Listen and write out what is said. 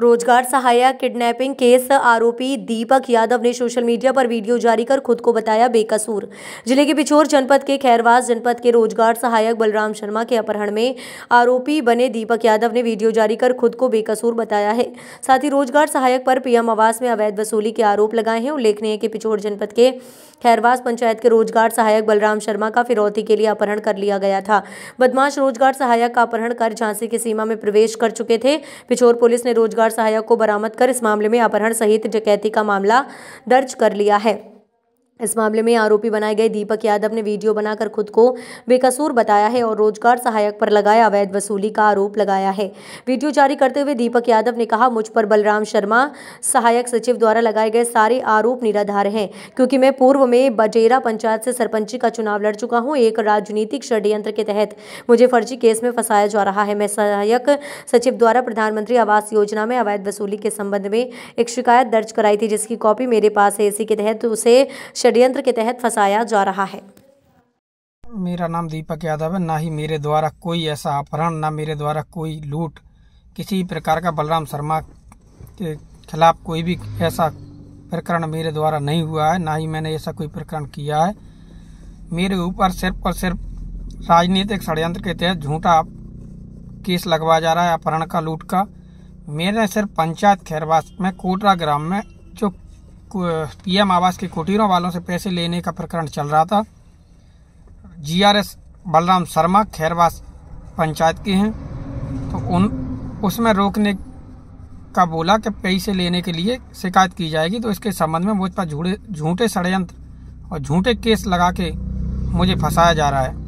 रोजगार सहायक kidnapping case आरोपी दीपक यादव ने सोशल मीडिया पर वीडियो जारी कर खुद को बताया बेकसूर जिले के पिछोर जनपद के खैरवास जनपद के रोजगार सहायक बलराम शर्मा के अपहरण में आरोपी बने दीपक यादव ने वीडियो जारी कर खुद को बेकसूर बताया है साथ ही रोजगार सहायक पर पीएम आवास में अवैध वसूली के आरोप लगाए हैं उल्लेखनीय है कि पिछोर जनपद के खैरवास पंचायत के रोजगार सहायक बलराम शर्मा का फिरौती के लिए अपहरण कर लिया गया था बदमाश रोजगार सहायक का अपहरण कर झांसी की सीमा में प्रवेश कर चुके थे पिछोर पुलिस ने रोजगार सहायक को बरामद कर इस मामले में अपहरण सहित डकैती का मामला दर्ज कर लिया है इस मामले में आरोपी बनाए गए दीपक यादव ने वीडियो बनाकर खुद को बेकसूर बताया है और रोजगार सहायक पर लगाया अवैध वसूली का आरोप लगाया है वीडियो जारी करते हुए दीपक यादव ने कहा मुझ पर बलराम शर्मा सहायक सचिव द्वारा लगाए गए सारे आरोप निराधार हैं क्योंकि मैं पूर्व में बजेरा पंचायत से सरपंची का चुनाव लड़ चुका हूँ एक राजनीतिक षड्यंत्र के तहत मुझे फर्जी केस में फंसाया जा रहा है मैं सहायक सचिव द्वारा प्रधानमंत्री आवास योजना में अवैध वसूली के संबंध में एक शिकायत दर्ज कराई थी जिसकी कॉपी मेरे पास है इसी के तहत उसे षड्यंत्र के तहत फंसाया जा रहा है मेरा नाम दीपक यादव है ना ही मेरे द्वारा कोई ऐसा अपहरण ना मेरे द्वारा कोई लूट किसी प्रकार का बलराम शर्मा के खिलाफ कोई भी ऐसा प्रकरण मेरे द्वारा नहीं हुआ है ना ही मैंने ऐसा कोई प्रकरण किया है मेरे ऊपर सिर्फ और सिर्फ राजनीतिक षड्यंत्र के तहत झूठा केस लगवाया जा रहा है अपहरण का लूट का मेरे सिर्फ पंचायत खैरवास में कोटरा ग्राम में पीएम आवास के कुटीरों वालों से पैसे लेने का प्रकरण चल रहा था जीआरएस बलराम शर्मा खैरवास पंचायत के हैं तो उन उसमें रोकने का बोला कि पैसे लेने के लिए शिकायत की जाएगी तो इसके संबंध में मुझ पर झूठे झूठे षडयंत्र और झूठे केस लगा के मुझे फंसाया जा रहा है